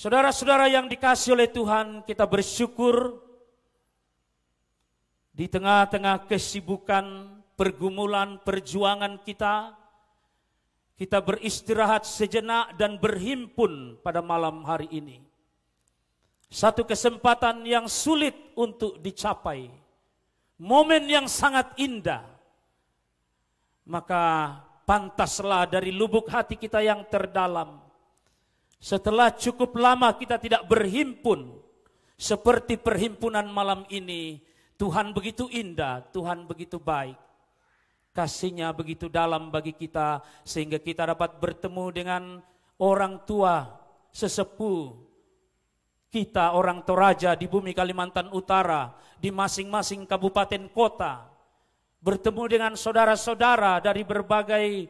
Saudara-saudara yang dikasih oleh Tuhan, kita bersyukur di tengah-tengah kesibukan, pergumulan, perjuangan kita, kita beristirahat sejenak dan berhimpun pada malam hari ini. Satu kesempatan yang sulit untuk dicapai, momen yang sangat indah, maka pantaslah dari lubuk hati kita yang terdalam setelah cukup lama kita tidak berhimpun seperti perhimpunan malam ini, Tuhan begitu indah, Tuhan begitu baik. Kasihnya begitu dalam bagi kita sehingga kita dapat bertemu dengan orang tua, sesepuh, kita orang Toraja di bumi Kalimantan Utara, di masing-masing kabupaten kota, bertemu dengan saudara-saudara dari berbagai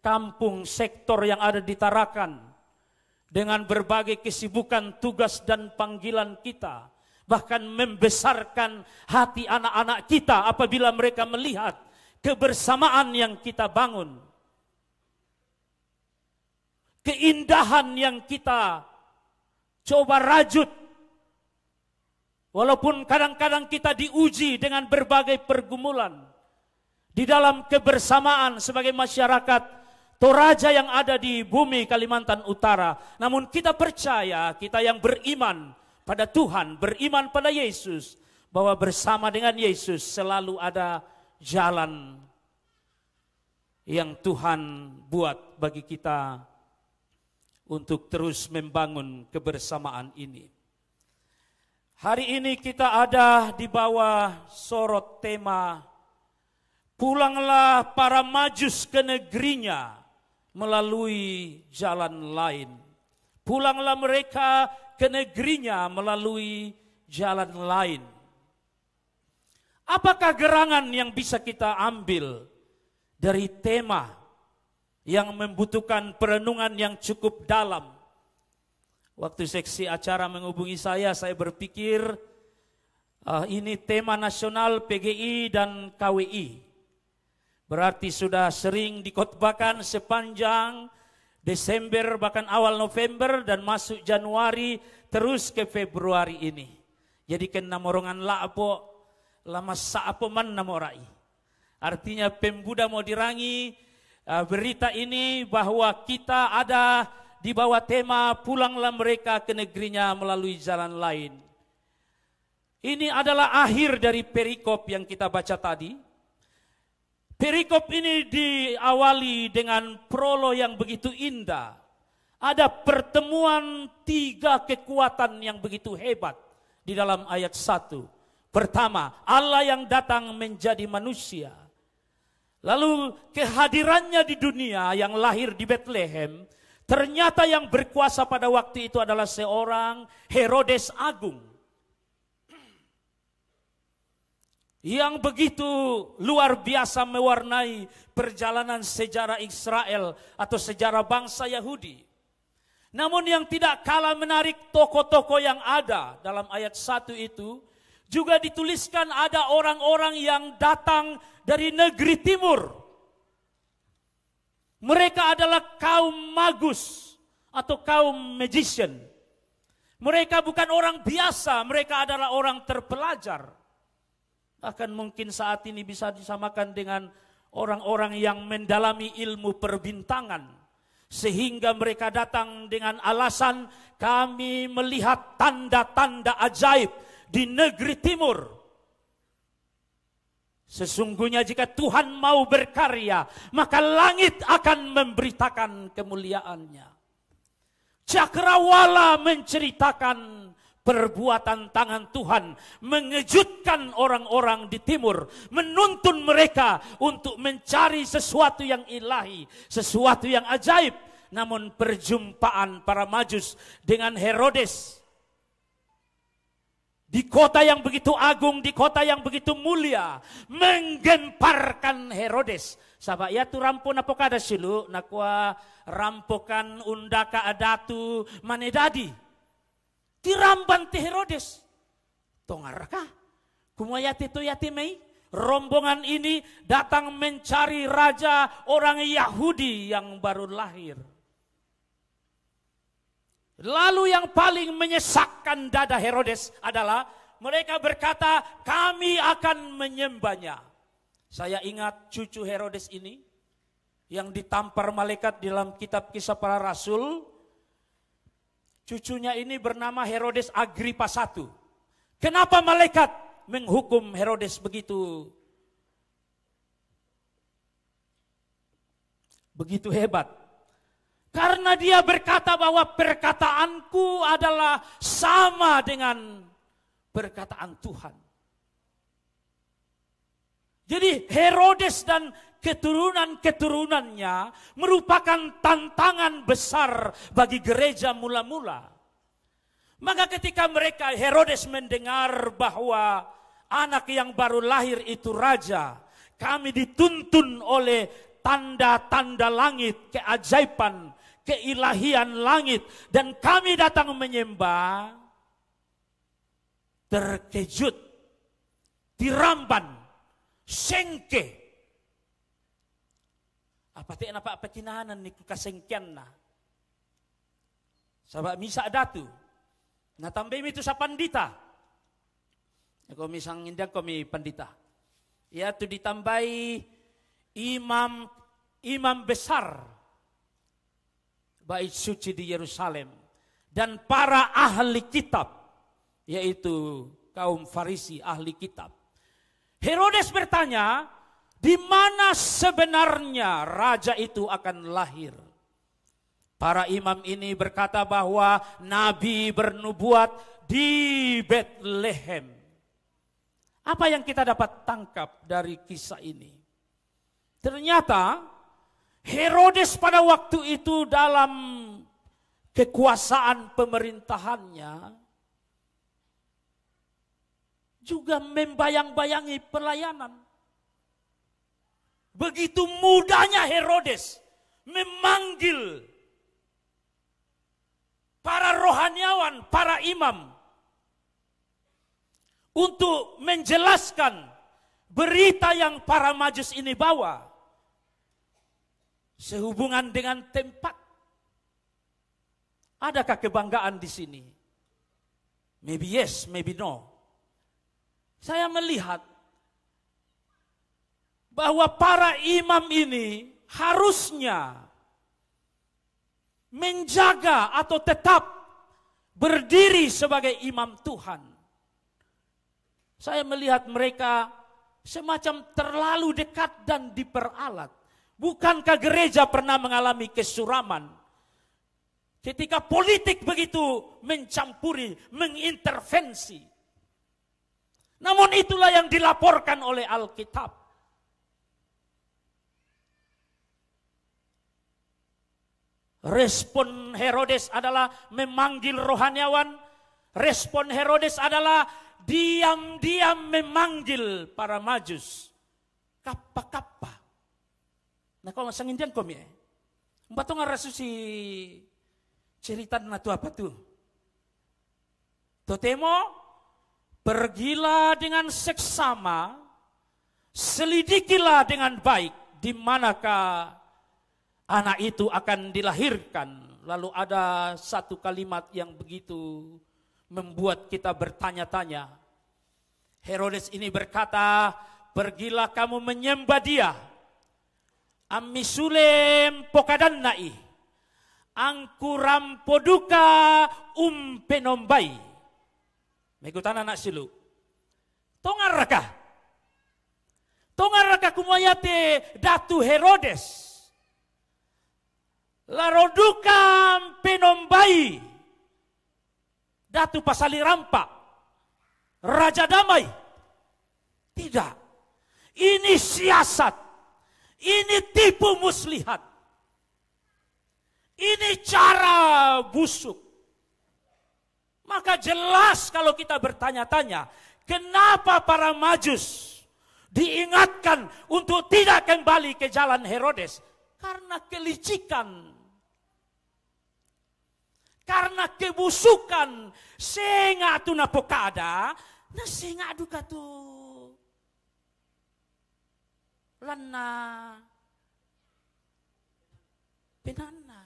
kampung sektor yang ada di Tarakan, dengan berbagai kesibukan tugas dan panggilan kita, bahkan membesarkan hati anak-anak kita apabila mereka melihat kebersamaan yang kita bangun, keindahan yang kita coba rajut. Walaupun kadang-kadang kita diuji dengan berbagai pergumulan di dalam kebersamaan sebagai masyarakat Toraja yang ada di bumi Kalimantan Utara. Namun kita percaya, kita yang beriman pada Tuhan, beriman pada Yesus, bahwa bersama dengan Yesus selalu ada jalan yang Tuhan buat bagi kita untuk terus membangun kebersamaan ini. Hari ini kita ada di bawah sorot tema Pulanglah para majus ke negerinya melalui jalan lain. Pulanglah mereka ke negerinya melalui jalan lain. Apakah gerangan yang bisa kita ambil dari tema yang membutuhkan perenungan yang cukup dalam? Waktu seksi acara menghubungi saya, saya berpikir uh, ini tema nasional PGI dan KWI. Berarti sudah sering dikotbahkan sepanjang Desember bahkan awal November dan masuk Januari terus ke Februari ini. Jadi kena morongan lapo lama saapo man namorai. Artinya pembuda mau dirangi eh, berita ini bahwa kita ada di bawah tema pulanglah mereka ke negerinya melalui jalan lain. Ini adalah akhir dari perikop yang kita baca tadi, Perikop ini diawali dengan prolo yang begitu indah. Ada pertemuan tiga kekuatan yang begitu hebat di dalam ayat satu. Pertama, Allah yang datang menjadi manusia. Lalu kehadirannya di dunia yang lahir di Bethlehem, ternyata yang berkuasa pada waktu itu adalah seorang Herodes Agung. yang begitu luar biasa mewarnai perjalanan sejarah Israel atau sejarah bangsa Yahudi. Namun yang tidak kalah menarik toko-toko yang ada dalam ayat 1 itu juga dituliskan ada orang-orang yang datang dari negeri timur. Mereka adalah kaum magus atau kaum magician. Mereka bukan orang biasa, mereka adalah orang terpelajar. Bahkan mungkin saat ini bisa disamakan dengan orang-orang yang mendalami ilmu perbintangan. Sehingga mereka datang dengan alasan kami melihat tanda-tanda ajaib di negeri timur. Sesungguhnya jika Tuhan mau berkarya, maka langit akan memberitakan kemuliaannya. Cakrawala menceritakan perbuatan tangan Tuhan mengejutkan orang-orang di timur, menuntun mereka untuk mencari sesuatu yang ilahi, sesuatu yang ajaib. Namun perjumpaan para majus dengan Herodes di kota yang begitu agung, di kota yang begitu mulia, menggemparkan Herodes. Sabak ya tu rampun apa kada silu, nakwa rampokan undaka adatu manedadi. Tiramban ti Herodes. Tongarkah? Kumayati to yatimei. Rombongan ini datang mencari raja orang Yahudi yang baru lahir. Lalu yang paling menyesakkan dada Herodes adalah mereka berkata kami akan menyembahnya. Saya ingat cucu Herodes ini yang ditampar malaikat dalam kitab kisah para rasul Cucunya ini bernama Herodes Agripa I. Kenapa malaikat menghukum Herodes begitu? Begitu hebat. Karena dia berkata bahwa perkataanku adalah sama dengan perkataan Tuhan. Jadi Herodes dan keturunan-keturunannya merupakan tantangan besar bagi gereja mula-mula. Maka ketika mereka Herodes mendengar bahwa anak yang baru lahir itu raja, kami dituntun oleh tanda-tanda langit, keajaiban, keilahian langit dan kami datang menyembah terkejut, diramban, sengke Apatih napa apatinahanan ni nah, Sabak misa datu. Na tambah itu sa pandita. Ako ya, misang indang kami mi pandita. Ia ya, tu ditambay imam imam besar bait suci di Yerusalem dan para ahli kitab yaitu kaum Farisi ahli kitab. Herodes bertanya, di mana sebenarnya raja itu akan lahir. Para imam ini berkata bahwa nabi bernubuat di Bethlehem. Apa yang kita dapat tangkap dari kisah ini? Ternyata Herodes pada waktu itu dalam kekuasaan pemerintahannya juga membayang-bayangi pelayanan Begitu mudahnya Herodes memanggil para rohaniawan, para imam untuk menjelaskan berita yang para majus ini bawa sehubungan dengan tempat. Adakah kebanggaan di sini? Maybe yes, maybe no. Saya melihat bahwa para imam ini harusnya menjaga atau tetap berdiri sebagai imam Tuhan. Saya melihat mereka semacam terlalu dekat dan diperalat. Bukankah gereja pernah mengalami kesuraman? Ketika politik begitu mencampuri, mengintervensi. Namun itulah yang dilaporkan oleh Alkitab Respon Herodes adalah memanggil rohaniawan. Respon Herodes adalah diam-diam memanggil para majus. Kappa-kappa. Nah kalau Indian kom ya. Mbak tuh ngarasu si cerita natu apa tuh? Totemo, pergilah dengan seksama, selidikilah dengan baik di manakah anak itu akan dilahirkan. Lalu ada satu kalimat yang begitu membuat kita bertanya-tanya. Herodes ini berkata, pergilah kamu menyembah dia. Amisulem sulem pokadanai. Angkuram poduka umpenombai. Mengikutan anak silu. Tongarakah? Tongarakah kumayate datu Herodes larodukan penombai. Datu pasali rampa. Raja damai. Tidak. Ini siasat. Ini tipu muslihat. Ini cara busuk. Maka jelas kalau kita bertanya-tanya, kenapa para majus diingatkan untuk tidak kembali ke jalan Herodes? Karena kelicikan karena kebusukan sehingga tu na pokada na senga duka tu lana penana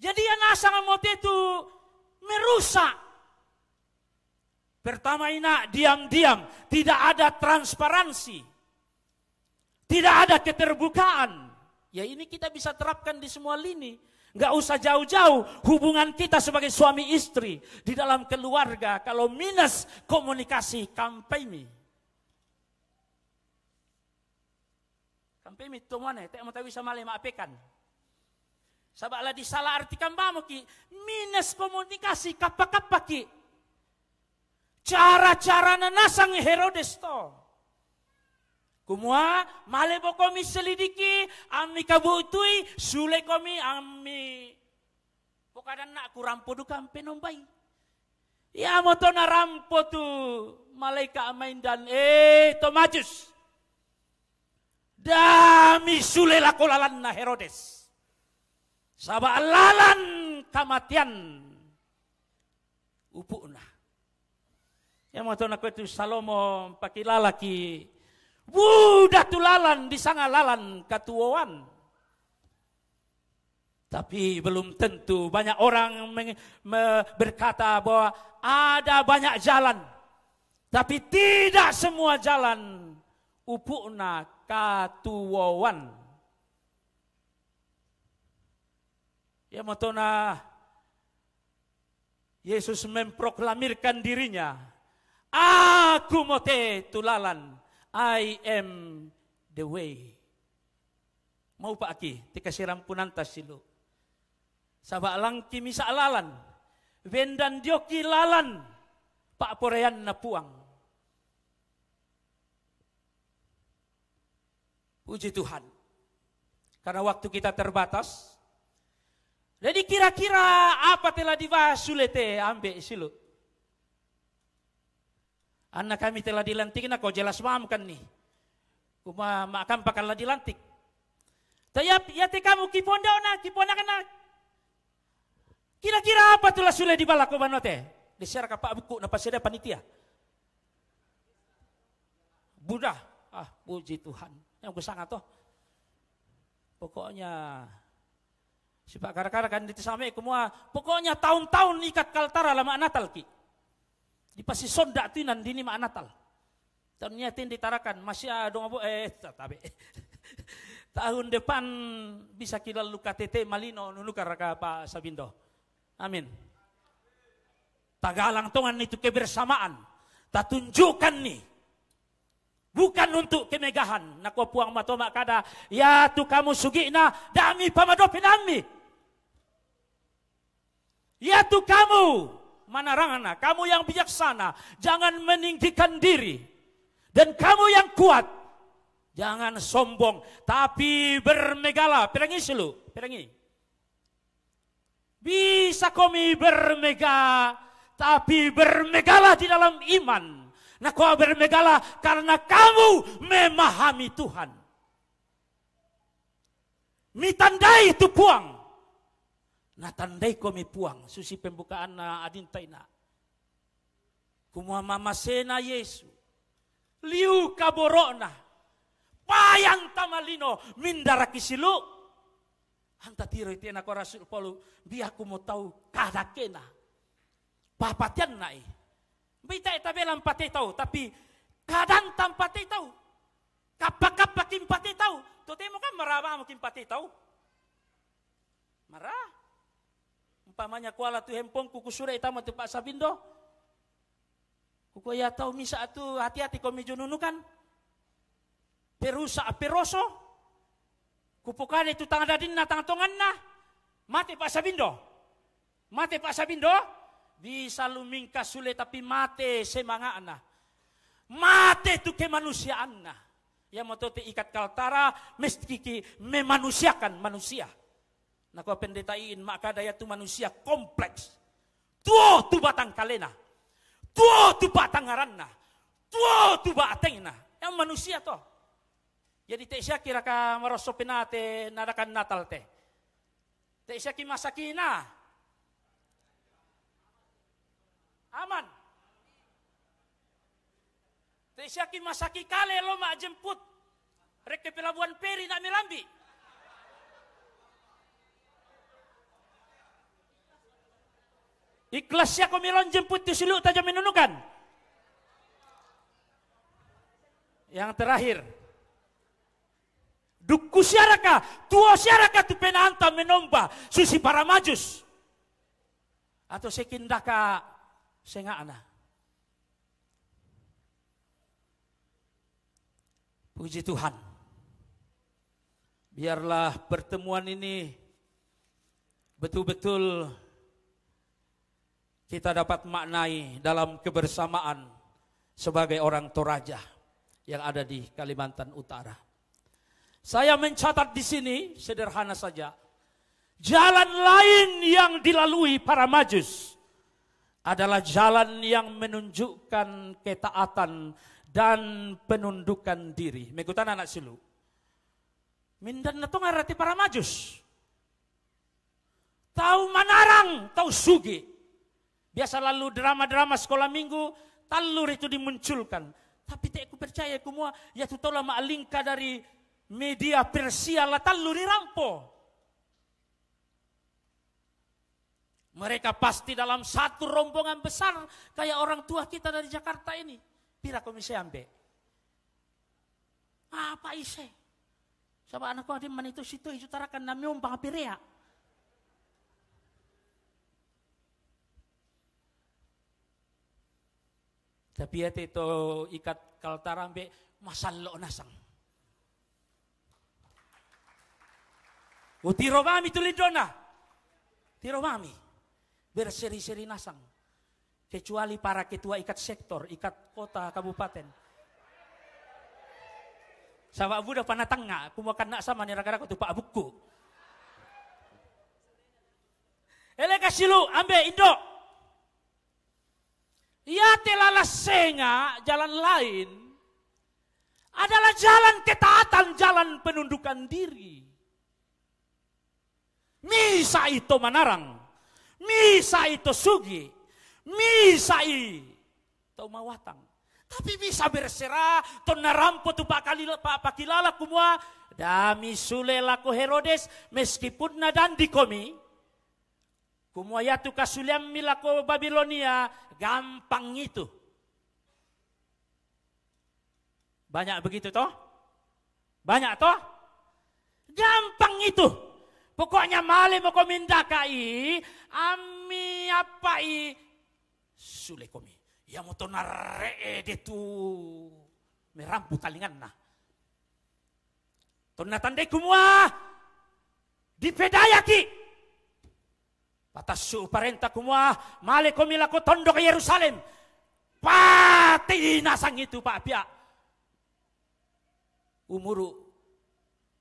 jadi anak sangat mot itu merusak Pertama ina diam-diam, tidak ada transparansi. Tidak ada keterbukaan. Ya ini kita bisa terapkan di semua lini. Nggak usah jauh-jauh hubungan kita sebagai suami istri di dalam keluarga. Kalau minus komunikasi, kampanye. Kampanye itu mana? Tak mau tahu bisa malah maafkan. Sebablah disalah artikan bamu ki. Minus komunikasi, kapak-kapak ki. Cara-cara nanasang Herodes toh. Kumua malebo kami selidiki ami kabutui sule komi ami pokadan nak kurampu du kampe nombai. Ya moto na rampo tu malaika amain dan eh tomajus. Dami sule lakolalan na Herodes. Saba lalan kematian upukna. Ya moto na kwetu Salomo pakilala ki Wudah tulalan di sanga lalan katuoan. Tapi belum tentu banyak orang berkata bahwa ada banyak jalan. Tapi tidak semua jalan upukna katuwawan. Ya motona Yesus memproklamirkan dirinya. Aku mote tulalan I am the way. Mau pak aki, tika silu. tasilo. Sabalang kimi sa alalan. Vendan joki lalan. Pak porean na puang. Puji Tuhan. Karena waktu kita terbatas. Jadi kira-kira apa telah dibahas sulete ambek silu. Anak kami telah dilantik, nak kau jelas paham kan nih. Kuma makam pakarlah dilantik. Tayap, ya, ya te kamu nak, kipon nak nak? Kira-kira apa tulah sudah dibalak kau teh? Disyaraka kapak buku, napa sedia panitia? Budah, ah puji Tuhan. Yang gue sangat toh. Pokoknya sebab kara kara kan ditisamai, semua pokoknya tahun-tahun ikat kaltara lama natal ki. Di pasti sondak tinan dini ma natal. Tahun nyatin ditarakan masih ada abu eh tapi tahun depan bisa kila luka tete malino nunukar raka Pak Sabindo. Amin. Tagalang tongan itu kebersamaan. Tak tunjukkan nih. Bukan untuk kemegahan. Nako puang matoma kada. Ya tu kamu sugi. na Dami pamadopin ami. Ya tu kamu. Mana manarangana, kamu yang bijaksana, jangan meninggikan diri. Dan kamu yang kuat, jangan sombong, tapi bermegala. Pirangi selu, pirangi. Bisa kami bermega, tapi bermegalah di dalam iman. Nah kau bermegalah karena kamu memahami Tuhan. Mitandai itu puang na ko mi puang susi pembukaan na adintay na kumamamase sena Yesu liu kaboro na payang tamalino mindara kisilu hanta tiro iti na ko Rasul Paulo biya ko kadakena papatyan na eh Bita itabelang eh, pati tau tapi kadang tampati tau kapakapakim pati tau totemo ka marama mo tau marah Pamanya kuala tu hempong kuku sure itama tu pak sabindo. Kuku ya tahu misa tu hati-hati komi kan Perusa peroso. kade tu tangan na tangan na. Mati Pak Sabindo Mati Pak Sabindo Bisa lumingka sulit tapi mati semangat anak. mati tu kemanusiaan nah. Yang mau ikat kaltara mesti memanusiakan manusia. Nak pendeta pendetain maka daya tu manusia kompleks. Tuo tu batang kalena. Tuo tu batang harana Tuo tu batang ina Yang manusia to. Jadi tak siya kira ka marosopina te nadakan natal te. Tak siya ki masakina. Aman. Tak siya ki masaki lo mak jemput. Rek pelabuhan peri nak melambi. Ikhlasnya aku milon jemput silu tajam menunukan. Yang terakhir. Duku syaraka, tua syaraka tu penanta menomba susi para majus. Atau sekindaka ana. Puji Tuhan. Biarlah pertemuan ini betul-betul kita dapat maknai dalam kebersamaan sebagai orang Toraja yang ada di Kalimantan Utara. Saya mencatat di sini sederhana saja. Jalan lain yang dilalui para majus adalah jalan yang menunjukkan ketaatan dan penundukan diri. Mengikutan anak silu. Mindan itu ngerti para majus. Tahu manarang, tahu sugi. Biasa lalu drama-drama sekolah minggu, talur itu dimunculkan. Tapi tak aku percaya semua ya tu tolak maklingka dari media Persia lah talur dirampo. Mereka pasti dalam satu rombongan besar kayak orang tua kita dari Jakarta ini. Pira komisi ambe. Apa isi? Sama anakku ada man itu situ itu tarakan namun umpang Tapi ya to ikat kaltarambe masallo nasang. Utiro oh, mami tulidona. Ti romami. Berseri-seri nasang. Kecuali para ketua ikat sektor, ikat kota, kabupaten. Sama abu dah panah tengah, aku makan nak sama ni raka-raka tu pak buku. Ele kasih lu, ambil indok ia telah lasenya jalan lain adalah jalan ketaatan, jalan penundukan diri. Misa itu manarang, misa itu sugi, misa itu mawatang. Tapi bisa berserah, tona rampo tu pak kali pak pakilala kumua, dami sule laku Herodes, meskipun nadan dikomi, Kumuaya Kumoyatu kasuliam milako Babilonia, gampang itu. Banyak begitu toh? Banyak toh? Gampang itu. Pokoknya male mau kai, ami i? sule komi. Ya mau tonare de tu merampu talingan nah. Tonna tandai kumua dipedayaki parenta kumwa, male ko tondo ke Yerusalem. Pati nasang itu Pak Pia. Umuru.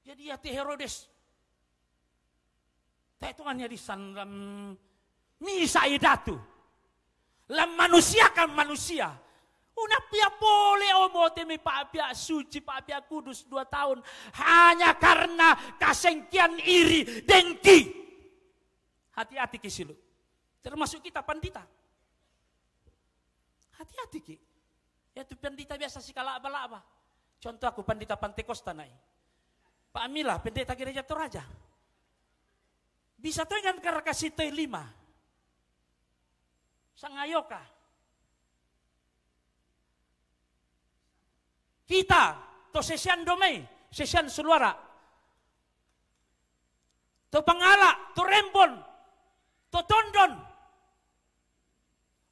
Jadi hati Herodes. Tetungannya di sandam misa idatu. Lam manusia kan manusia. Una pia boleh obote mi Pak Pia suci Pak Pia kudus dua tahun. Hanya karena kasengkian iri dengki. Hati-hati ke silu. Termasuk kita pandita. Hati-hati ki. Ya tu pandita biasa sih kalau apa-apa. Contoh aku pandita Pantekosta naik. Pak Amila, pendeta gereja Toraja. Bisa tuh dengan karena kasih teh lima. Sangayoka. Kita, to sesian domai, sesian seluara. To pengalak to rembon, to tondon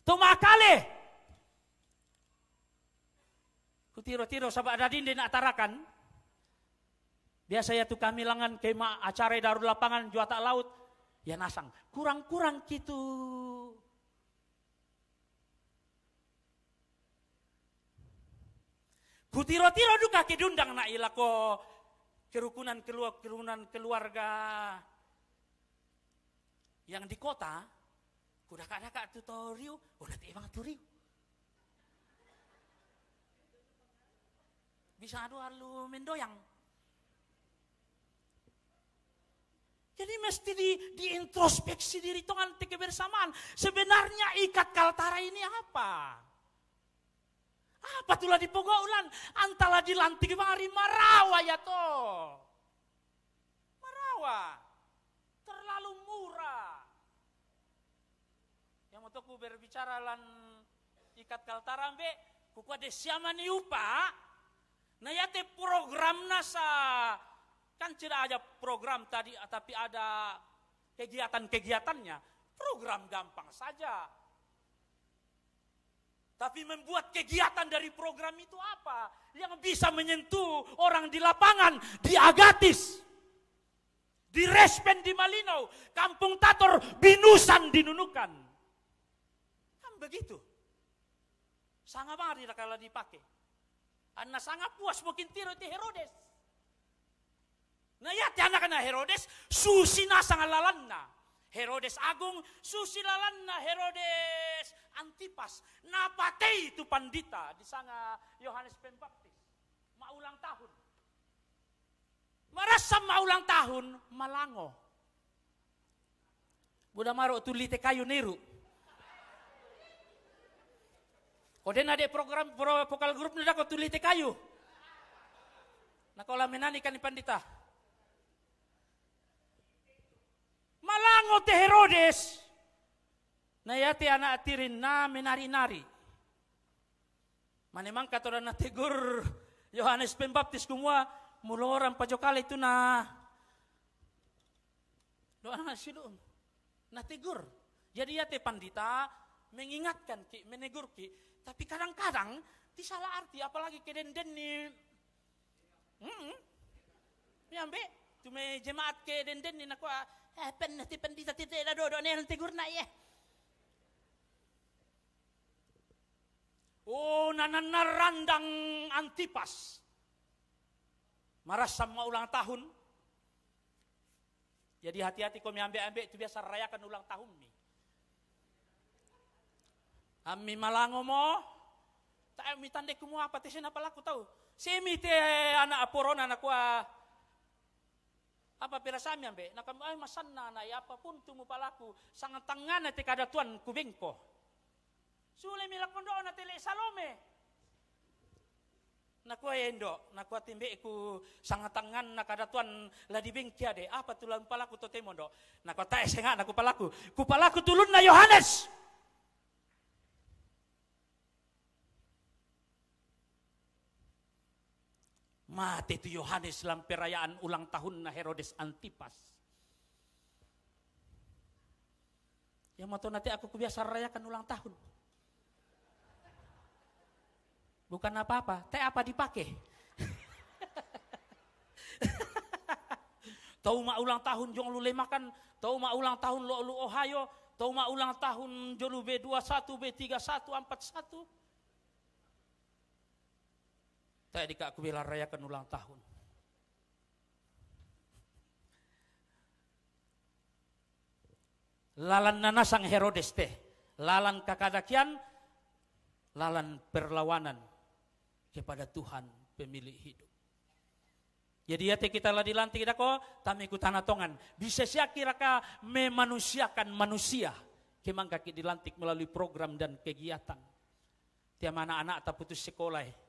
to makale kutiro tiro sabak dadin di atarakan biasa ya tuh kami langan kema acara darul lapangan juata laut ya nasang kurang-kurang gitu kutiro tiro duka nak na ilako kerukunan keluar kerukunan keluarga yang di kota kuda kak tutorial tutoriu udah oh, emang tutorial bisa adu halu mendoyang jadi mesti di, di introspeksi diri Tuhan di kebersamaan. Sebenarnya ikat kaltara ini apa? Apa tulah Antara Antala lantik mari marawa ya toh. bicara lan ikat kaltarambe kuku de siaman iupa na ya program nasa kan tidak aja program tadi ah, tapi ada kegiatan-kegiatannya program gampang saja tapi membuat kegiatan dari program itu apa? Yang bisa menyentuh orang di lapangan, di Agatis, di Respen, di Malinau, Kampung Tator, Binusan, dinunukan begitu. Sangat mari kalau dipakai. Anak sangat puas mungkin tiru di Herodes. Nah ya anak anak Herodes susina sangat lalanna. Herodes Agung susi lalanna Herodes Antipas. Napatei itu pandita di sana Yohanes Pembaptis. Mau ulang tahun. Merasa mau ulang tahun malango. Budak maro tulite kayu niru. Kode ada program pro, vokal grup nada kau tulis kayu. Nah kau laminan ikan pandita. Malango te Herodes. Nah anak atirin na menari-nari. Manemang kata na tegur Yohanes Pembaptis kumua muloran pajokal itu na doa na silum na tegur. Jadi ya te pandita mengingatkan ki, menegur ki, tapi kadang-kadang disalah arti, apalagi kedenden nih. Hmm, ya ambe, cuma jemaat kedenden nih aku Eh, pen nanti pendita tidak ada dodo nih nanti gurna ya. Eh. Oh, nanan randang antipas. Marah sama ulang tahun. Jadi hati-hati kau ambil-ambil itu biasa rayakan ulang tahun Ami malango mo. Ta mi tande kumu apa te sena palaku tau. mi te anak aporona anak wa ah. apa sami ambe nakam ay masanna na ya apa pun tumu palaku sangat tangan na te kada tuan bengko. sule lakon kondo na tele salome nakua endo nakua timbe ku sangat tangan nakada tuan ladibing kia de apa tulang palaku to temondo nakua tae senga ku palaku ku palaku tulun na Yohanes Mati itu Yohanes dalam perayaan ulang tahun Herodes Antipas. Yang mau nanti aku kebiasa rayakan ulang tahun. Bukan apa-apa, teh apa dipakai? tahu mak ulang tahun jong lu lemakan, tahu mak ulang tahun lo lu Ohio, tahu mak ulang tahun jong lu B21, B31, 41. Tadi kak aku bilang rayakan ulang tahun. Lalan nana sang Herodes teh. Lalan kakadakian. Lalan perlawanan kepada Tuhan pemilik hidup. Jadi ya teh kita lah dilantik kok tami tanah tongan. Bisa sih kira memanusiakan manusia. Kemang kaki dilantik melalui program dan kegiatan. Tiap mana anak tak putus sekolah.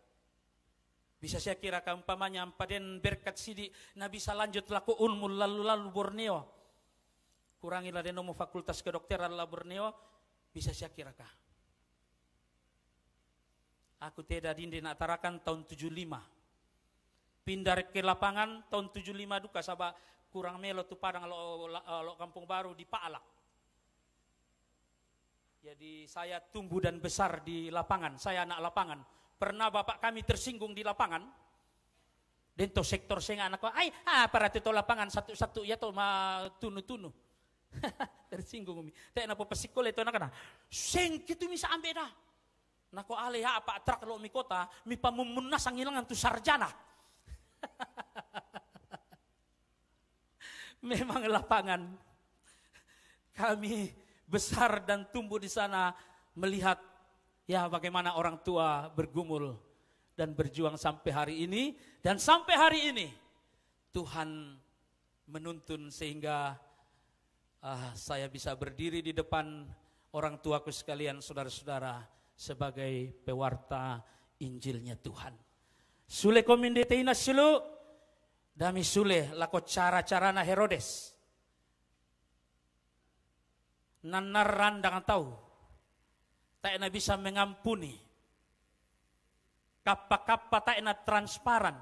Bisa saya kira kirakan umpamanya ampaden berkat sidi Nabi bisa lanjut laku unmul lalu lalu Borneo. Kurangilah denomu fakultas kedokteran lalu Borneo bisa saya kira kah? Aku tidak nak tarakan tahun 75. Pindah ke lapangan tahun 75 duka sabak kurang melo tu padang lo, kampung baru di Paalak. Jadi saya tumbuh dan besar di lapangan, saya anak lapangan. Pernah bapak kami tersinggung di lapangan. dan to sektor sing anak ay, ah para itu lapangan satu-satu ya to ma tunu-tunu. tersinggung umi. Tak napa pesikol itu anak kana. Sing gitu misa ambil dah. Nako ale ha apa trak lo mi kota mi pamumunna sang ilangan tu sarjana. Memang lapangan kami besar dan tumbuh di sana melihat Ya bagaimana orang tua bergumul dan berjuang sampai hari ini. Dan sampai hari ini Tuhan menuntun sehingga uh, saya bisa berdiri di depan orang tuaku sekalian saudara-saudara sebagai pewarta Injilnya Tuhan. Sule komindeteina silu dami sule lako cara cara na Herodes. Nanaran randang tahu tak enak bisa mengampuni. Kapa-kapa tak enak transparan.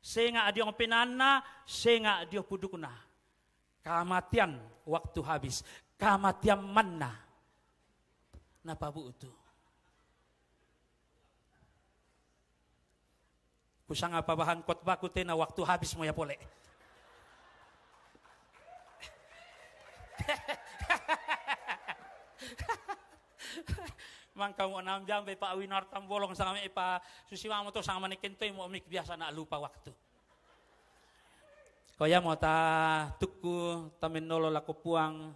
Sehingga dia penana, sehingga dia pudukna. Kematian waktu habis. Kematian mana? Napa bu itu? Kusang apa bahan khotbah kutena waktu habis moya boleh. kamu enam jam be Pak Winar tambolong sama me Pak Susiwa tuh sama nikin tuh mau mik biasa nak lupa waktu. Kaya mau ta tuku nolo laku puang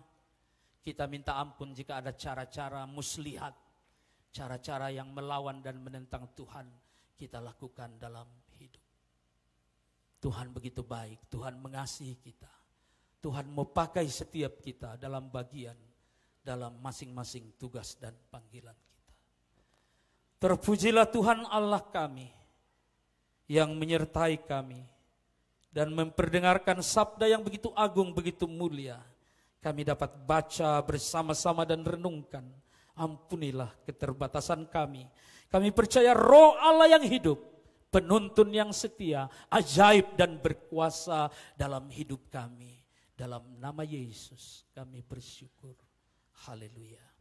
kita minta ampun jika ada cara-cara muslihat, cara-cara yang melawan dan menentang Tuhan kita lakukan dalam hidup. Tuhan begitu baik, Tuhan mengasihi kita. Tuhan mau pakai setiap kita dalam bagian dalam masing-masing tugas dan panggilan kita. Terpujilah Tuhan Allah kami yang menyertai kami dan memperdengarkan sabda yang begitu agung, begitu mulia. Kami dapat baca bersama-sama dan renungkan. Ampunilah keterbatasan kami. Kami percaya roh Allah yang hidup, penuntun yang setia, ajaib dan berkuasa dalam hidup kami. Dalam nama Yesus kami bersyukur. Hallelujah.